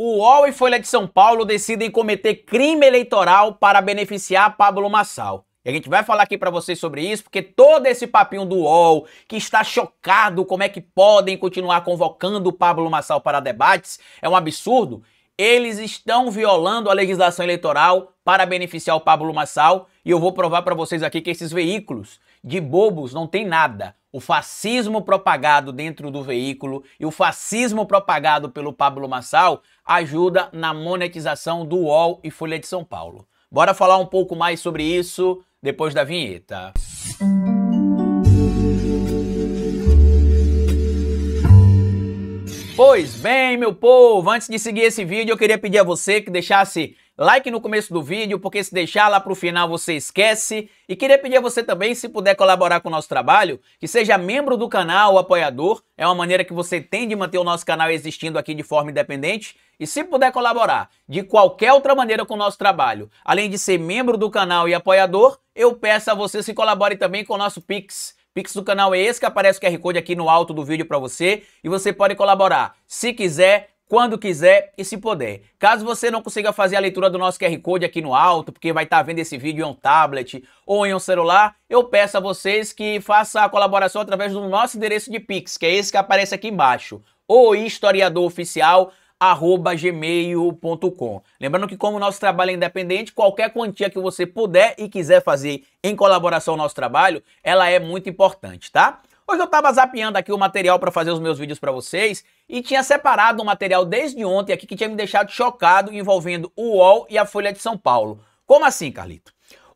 O UOL e Folha de São Paulo decidem cometer crime eleitoral para beneficiar Pablo Massal. E a gente vai falar aqui para vocês sobre isso, porque todo esse papinho do UOL, que está chocado como é que podem continuar convocando Pablo Massal para debates, é um absurdo. Eles estão violando a legislação eleitoral para beneficiar o Pablo Massal, e eu vou provar para vocês aqui que esses veículos de bobos não tem nada o fascismo propagado dentro do veículo e o fascismo propagado pelo Pablo Massal ajuda na monetização do UOL e Folha de São Paulo. Bora falar um pouco mais sobre isso depois da vinheta. Pois bem, meu povo, antes de seguir esse vídeo, eu queria pedir a você que deixasse like no começo do vídeo, porque se deixar lá para o final você esquece. E queria pedir a você também, se puder colaborar com o nosso trabalho, que seja membro do canal apoiador. É uma maneira que você tem de manter o nosso canal existindo aqui de forma independente. E se puder colaborar de qualquer outra maneira com o nosso trabalho, além de ser membro do canal e apoiador, eu peço a você se colabore também com o nosso Pix. Pix do canal é esse que aparece o QR Code aqui no alto do vídeo para você e você pode colaborar, se quiser, quando quiser e se puder. Caso você não consiga fazer a leitura do nosso QR Code aqui no alto, porque vai estar tá vendo esse vídeo em um tablet ou em um celular, eu peço a vocês que façam a colaboração através do nosso endereço de Pix, que é esse que aparece aqui embaixo, ou historiadoroficial@gmail.com. Lembrando que como o nosso trabalho é independente, qualquer quantia que você puder e quiser fazer em colaboração ao nosso trabalho, ela é muito importante, tá? Hoje eu tava zapeando aqui o material para fazer os meus vídeos para vocês e tinha separado um material desde ontem aqui que tinha me deixado chocado envolvendo o UOL e a Folha de São Paulo. Como assim, Carlito?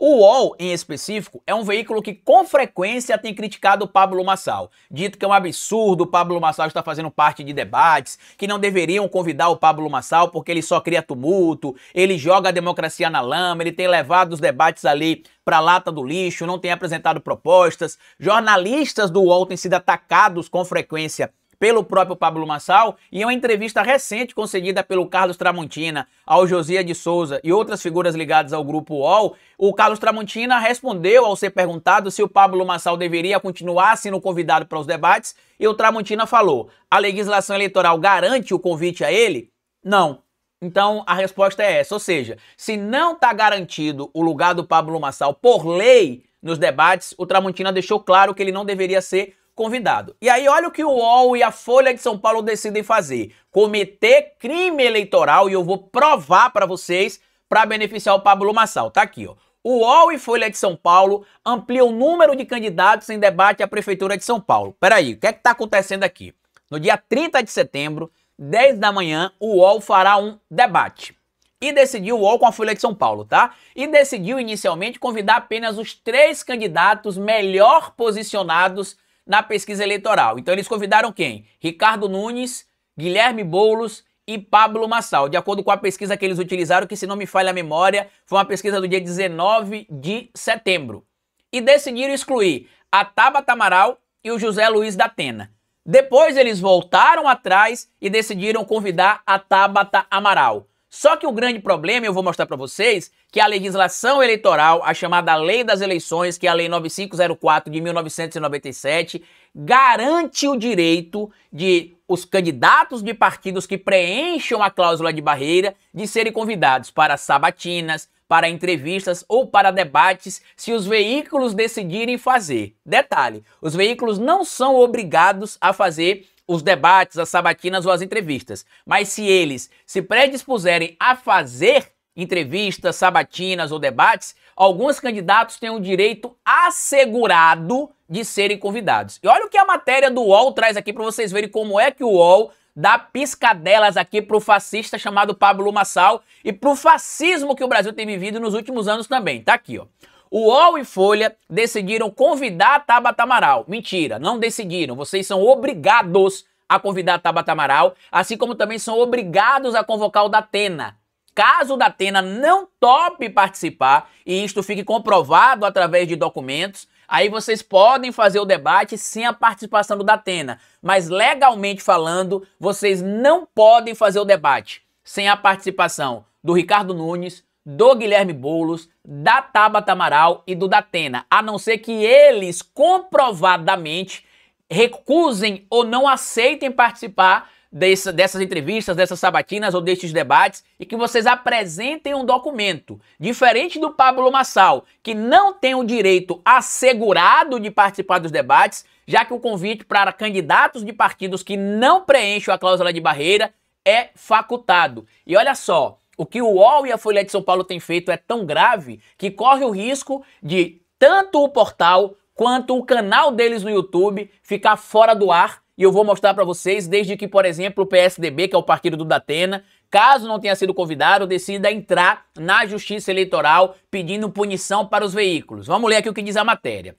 O UOL, em específico, é um veículo que com frequência tem criticado o Pablo Massal, dito que é um absurdo o Pablo Massal estar fazendo parte de debates, que não deveriam convidar o Pablo Massal porque ele só cria tumulto, ele joga a democracia na lama, ele tem levado os debates ali para lata do lixo, não tem apresentado propostas. Jornalistas do UOL têm sido atacados com frequência pelo próprio Pablo Massal e em uma entrevista recente concedida pelo Carlos Tramontina ao Josia de Souza e outras figuras ligadas ao grupo UOL, o Carlos Tramontina respondeu ao ser perguntado se o Pablo Massal deveria continuar sendo convidado para os debates e o Tramontina falou: "A legislação eleitoral garante o convite a ele?" Não. Então a resposta é essa, ou seja, se não está garantido o lugar do Pablo Massal por lei nos debates, o Tramontina deixou claro que ele não deveria ser convidado. E aí olha o que o UOL e a Folha de São Paulo decidem fazer: cometer crime eleitoral e eu vou provar para vocês para beneficiar o Pablo Massal. Tá aqui, ó. O UOL e Folha de São Paulo ampliam o número de candidatos em debate à prefeitura de São Paulo. Peraí, o que é que tá acontecendo aqui? No dia 30 de setembro, 10 da manhã, o UOL fará um debate e decidiu o UOL com a Folha de São Paulo, tá? E decidiu inicialmente convidar apenas os três candidatos melhor posicionados na pesquisa eleitoral. Então eles convidaram quem? Ricardo Nunes, Guilherme Boulos e Pablo Massal, de acordo com a pesquisa que eles utilizaram, que se não me falha a memória, foi uma pesquisa do dia 19 de setembro. E decidiram excluir a Tabata Amaral e o José Luiz da Atena. Depois eles voltaram atrás e decidiram convidar a Tabata Amaral. Só que o grande problema, eu vou mostrar para vocês, que a legislação eleitoral, a chamada Lei das Eleições, que é a Lei 9504 de 1997, garante o direito de os candidatos de partidos que preencham a cláusula de barreira de serem convidados para sabatinas, para entrevistas ou para debates se os veículos decidirem fazer. Detalhe: os veículos não são obrigados a fazer os debates, as sabatinas ou as entrevistas. Mas se eles se predispuserem a fazer entrevistas, sabatinas ou debates, alguns candidatos têm o direito assegurado de serem convidados. E olha o que a matéria do UOL traz aqui para vocês verem como é que o UOL dá piscadelas aqui pro fascista chamado Pablo Massal e pro fascismo que o Brasil tem vivido nos últimos anos também. Tá aqui, ó. O UOL e Folha decidiram convidar a Tabata Amaral. Mentira, não decidiram. Vocês são obrigados a convidar a Tabata Amaral, assim como também são obrigados a convocar o Datena. Caso o Datena não tope participar, e isto fique comprovado através de documentos, aí vocês podem fazer o debate sem a participação do Datena. Mas legalmente falando, vocês não podem fazer o debate sem a participação do Ricardo Nunes, do Guilherme Boulos, da Tabata Amaral e do Datena, a não ser que eles comprovadamente recusem ou não aceitem participar dessas entrevistas, dessas sabatinas ou destes debates e que vocês apresentem um documento. Diferente do Pablo Massal, que não tem o direito assegurado de participar dos debates, já que o convite para candidatos de partidos que não preenchem a cláusula de barreira é facultado. E olha só, o que o UOL e a Folha de São Paulo têm feito é tão grave que corre o risco de tanto o portal quanto o canal deles no YouTube ficar fora do ar. E eu vou mostrar para vocês, desde que, por exemplo, o PSDB, que é o partido do Datena, caso não tenha sido convidado, decida entrar na Justiça Eleitoral pedindo punição para os veículos. Vamos ler aqui o que diz a matéria.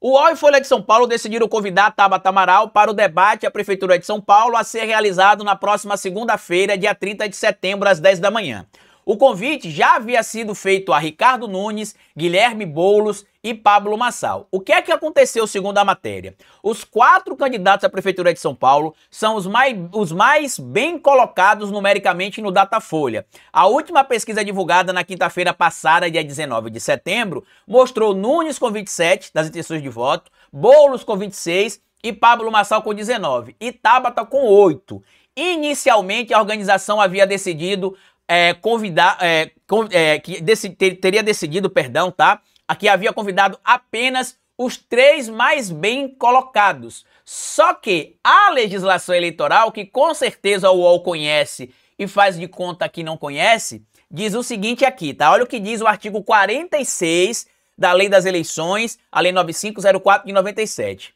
O UOL e Folha de São Paulo decidiram convidar Tabata Amaral para o debate à Prefeitura de São Paulo a ser realizado na próxima segunda-feira, dia 30 de setembro, às 10 da manhã. O convite já havia sido feito a Ricardo Nunes, Guilherme Boulos, e Pablo Massal. O que é que aconteceu segundo a matéria? Os quatro candidatos à Prefeitura de São Paulo são os mais, os mais bem colocados numericamente no Datafolha. A última pesquisa divulgada na quinta-feira passada, dia 19 de setembro, mostrou Nunes com 27 das intenções de voto, Boulos com 26 e Pablo Massal com 19 e Tabata com 8. Inicialmente, a organização havia decidido é, convidar, é, é, que dec teria decidido, perdão, tá? Aqui havia convidado apenas os três mais bem colocados. Só que a legislação eleitoral, que com certeza o UOL conhece e faz de conta que não conhece, diz o seguinte aqui, tá? Olha o que diz o artigo 46 da Lei das Eleições, a Lei 9504 de 97.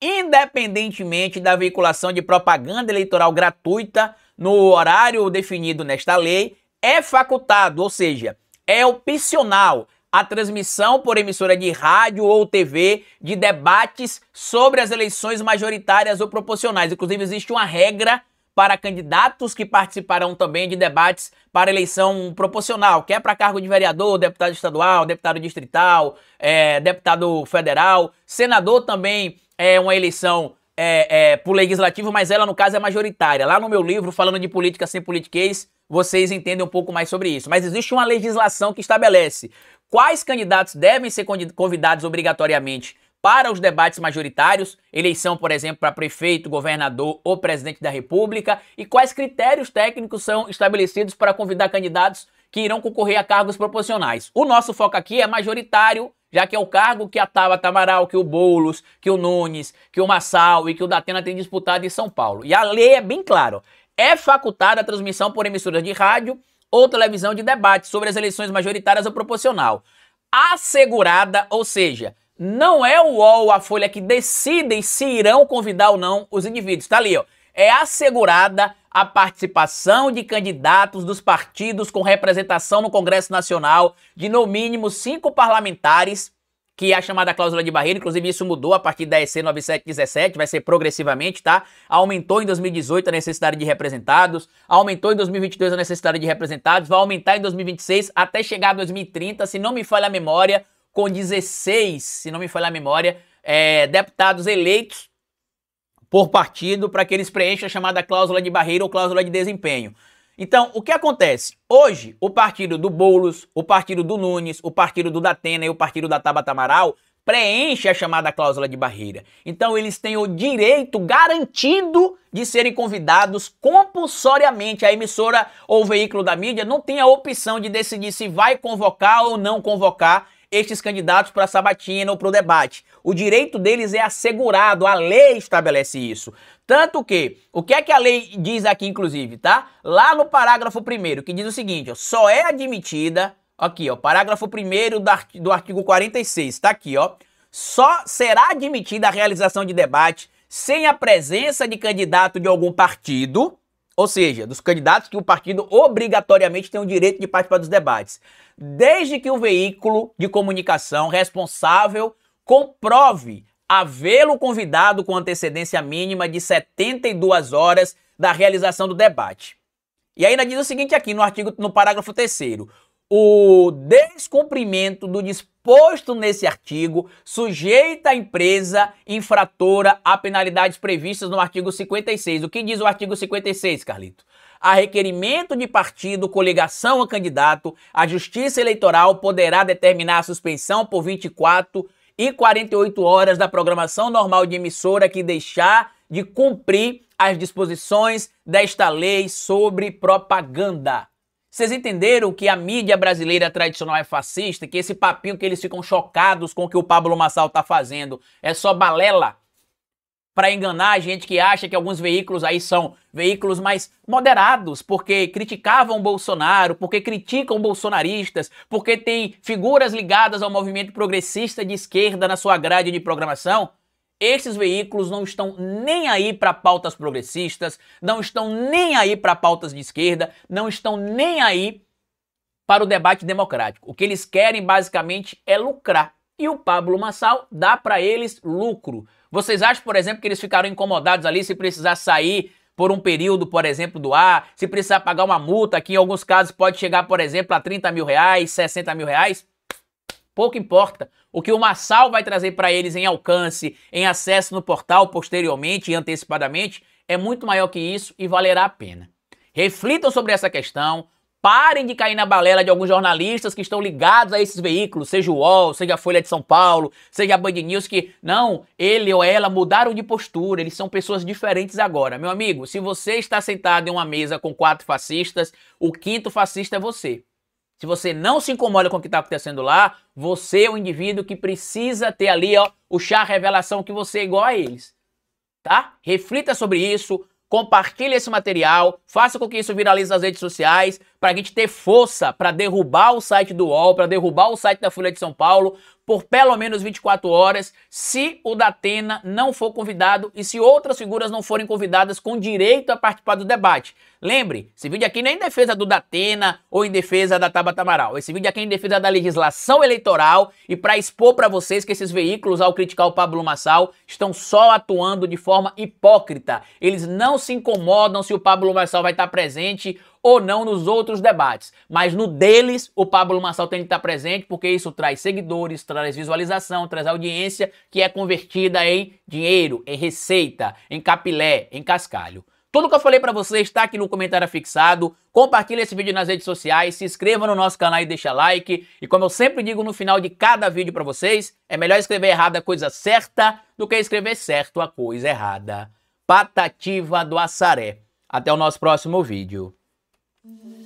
Independentemente da veiculação de propaganda eleitoral gratuita no horário definido nesta lei, é facultado, ou seja, é opcional, a transmissão por emissora de rádio ou TV de debates sobre as eleições majoritárias ou proporcionais. Inclusive, existe uma regra para candidatos que participarão também de debates para eleição proporcional, quer é para cargo de vereador, deputado estadual, deputado distrital, é, deputado federal, senador também é uma eleição é, é, por legislativo, mas ela, no caso, é majoritária. Lá no meu livro, falando de política sem politiquês, vocês entendem um pouco mais sobre isso. Mas existe uma legislação que estabelece quais candidatos devem ser convidados obrigatoriamente para os debates majoritários, eleição, por exemplo, para prefeito, governador ou presidente da República, e quais critérios técnicos são estabelecidos para convidar candidatos que irão concorrer a cargos proporcionais. O nosso foco aqui é majoritário, já que é o cargo que a Tava, Tamaral, que o Boulos, que o Nunes, que o Massal e que o Datena têm disputado em São Paulo. E a lei é bem clara, é facultada a transmissão por emissoras de rádio ou televisão de debate sobre as eleições majoritárias ou proporcional. Assegurada, ou seja, não é o UOL ou a Folha que decidem se irão convidar ou não os indivíduos. Está ali, ó. É assegurada a participação de candidatos dos partidos com representação no Congresso Nacional de no mínimo cinco parlamentares que é a chamada cláusula de barreira, inclusive isso mudou a partir da EC 9717, vai ser progressivamente, tá? Aumentou em 2018 a necessidade de representados, aumentou em 2022 a necessidade de representados, vai aumentar em 2026 até chegar a 2030, se não me falha a memória, com 16, se não me falha a memória, é, deputados eleitos por partido para que eles preencham a chamada cláusula de barreira ou cláusula de desempenho. Então, o que acontece? Hoje, o partido do Boulos, o partido do Nunes, o partido do Datena e o partido da Tabata Amaral preenche a chamada cláusula de barreira. Então eles têm o direito garantido de serem convidados compulsoriamente. A emissora ou veículo da mídia não tem a opção de decidir se vai convocar ou não convocar estes candidatos para a sabatina ou para o debate. O direito deles é assegurado, a lei estabelece isso. Tanto que, o que é que a lei diz aqui, inclusive, tá? Lá no parágrafo 1 que diz o seguinte, ó, só é admitida, aqui, ó, parágrafo 1 do artigo 46, tá aqui, ó. Só será admitida a realização de debate sem a presença de candidato de algum partido, ou seja, dos candidatos que o partido obrigatoriamente tem o direito de participar dos debates, desde que o veículo de comunicação responsável comprove havê-lo convidado com antecedência mínima de 72 horas da realização do debate. E ainda diz o seguinte aqui no artigo no parágrafo 3 o descumprimento do disposto nesse artigo sujeita a empresa infratora a penalidades previstas no artigo 56. O que diz o artigo 56, Carlito? a requerimento de partido, coligação a candidato, a Justiça Eleitoral poderá determinar a suspensão por 24 e 48 horas da programação normal de emissora que deixar de cumprir as disposições desta lei sobre propaganda. Vocês entenderam que a mídia brasileira tradicional é fascista, que esse papinho que eles ficam chocados com o que o Pablo Massal tá fazendo é só balela para enganar a gente que acha que alguns veículos aí são veículos mais moderados, porque criticavam Bolsonaro, porque criticam bolsonaristas, porque tem figuras ligadas ao movimento progressista de esquerda na sua grade de programação. Esses veículos não estão nem aí para pautas progressistas, não estão nem aí para pautas de esquerda, não estão nem aí para o debate democrático. O que eles querem basicamente é lucrar. E o Pablo Massal dá para eles lucro. Vocês acham, por exemplo, que eles ficaram incomodados ali se precisar sair por um período, por exemplo, do ar, se precisar pagar uma multa, que em alguns casos pode chegar, por exemplo, a 30 mil reais, 60 mil reais? Pouco importa. O que o Massal vai trazer para eles em alcance, em acesso no portal posteriormente e antecipadamente, é muito maior que isso e valerá a pena. Reflitam sobre essa questão, parem de cair na balela de alguns jornalistas que estão ligados a esses veículos, seja o UOL, seja a Folha de São Paulo, seja a Band News, que não, ele ou ela mudaram de postura, eles são pessoas diferentes agora. Meu amigo, se você está sentado em uma mesa com quatro fascistas, o quinto fascista é você. Se você não se incomoda com o que está acontecendo lá, você é um indivíduo que precisa ter ali ó, o chá revelação que você é igual a eles. Tá? Reflita sobre isso, compartilhe esse material, faça com que isso viralize nas redes sociais, para a gente ter força para derrubar o site do UOL, para derrubar o site da Folha de São Paulo por pelo menos 24 horas, se o Datena não for convidado e se outras figuras não forem convidadas com direito a participar do debate. Lembre, esse vídeo aqui não é em defesa do Datena ou em defesa da Tabata Amaral. Esse vídeo aqui é em defesa da legislação eleitoral e para expor para vocês que esses veículos, ao criticar o Pablo Massal, estão só atuando de forma hipócrita. Eles não se incomodam se o Pablo Massal vai estar presente ou não nos outros debates, mas no deles o Pablo Marçal tem que estar presente porque isso traz seguidores, traz visualização, traz audiência que é convertida em dinheiro, em receita, em capilé, em cascalho. Tudo que eu falei para vocês está aqui no comentário fixado. Compartilhe esse vídeo nas redes sociais, se inscreva no nosso canal e deixa like. E como eu sempre digo no final de cada vídeo para vocês, é melhor escrever errada a coisa certa do que escrever certo a coisa errada. Patativa do Assaré. Até o nosso próximo vídeo. Mm-hmm.